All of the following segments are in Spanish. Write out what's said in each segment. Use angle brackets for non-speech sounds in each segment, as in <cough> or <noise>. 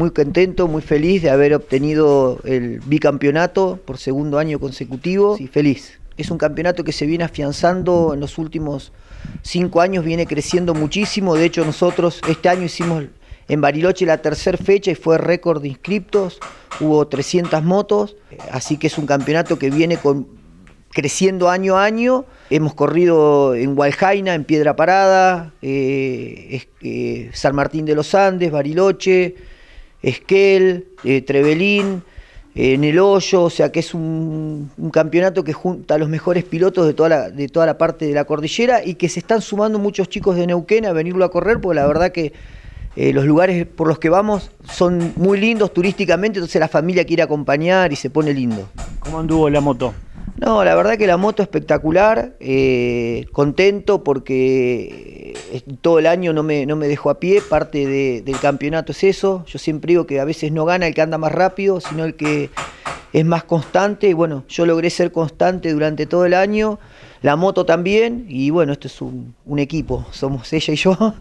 muy contento, muy feliz de haber obtenido el bicampeonato por segundo año consecutivo sí, feliz. Es un campeonato que se viene afianzando en los últimos cinco años, viene creciendo muchísimo. De hecho, nosotros este año hicimos en Bariloche la tercera fecha y fue récord de inscriptos, hubo 300 motos, así que es un campeonato que viene con, creciendo año a año. Hemos corrido en Hualjaina, en Piedra Parada, eh, eh, San Martín de los Andes, Bariloche. Esquel, eh, Trevelín, en eh, el hoyo, o sea que es un, campeonato que junta a los mejores pilotos de toda, la, de toda la parte de la cordillera y que se están sumando muchos chicos de Neuquén a venirlo a correr, porque la verdad que eh, los lugares por los que vamos son muy lindos turísticamente, entonces la familia quiere acompañar y se pone lindo. ¿Cómo anduvo la moto? No, la verdad que la moto espectacular, contento porque todo el año no me, no dejó a pie, parte del campeonato es eso, yo siempre digo que a veces no gana el que anda más rápido, sino el que es más constante y bueno, yo logré ser constante durante todo el año, la moto también y bueno, esto es un, equipo, somos ella y yo <laughs>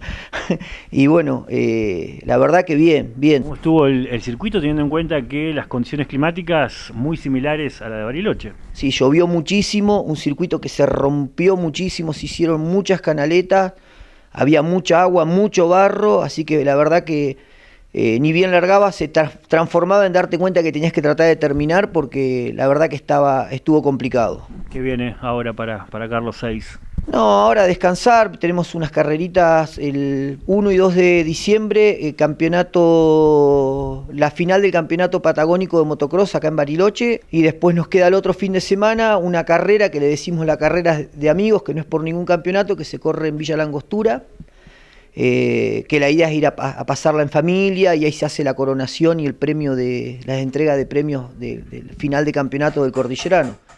y bueno, eh, la verdad que bien, bien. ¿Cómo estuvo el, el, circuito teniendo en cuenta que las condiciones climáticas muy similares a la de Bariloche? Sí, llovió muchísimo, un circuito que se rompió muchísimo, se hicieron muchas canaletas había mucha agua, mucho barro, así que la verdad que eh, ni bien largaba, se transformaba en darte cuenta que tenías que tratar de terminar porque la verdad que estaba, estuvo complicado. ¿Qué viene ahora para, para Carlos Seis? No, ahora descansar, tenemos unas carreritas el 1 y 2 de diciembre, el eh, campeonato, la final del campeonato patagónico de motocross acá en Bariloche, y después nos queda el otro fin de semana una carrera que le decimos la carrera de amigos, que no es por ningún campeonato, que se corre en Villa Langostura, eh, que la idea es ir a, pasarla en familia y ahí se hace la coronación y el premio de, las entrega de premios del final de campeonato del Cordillerano.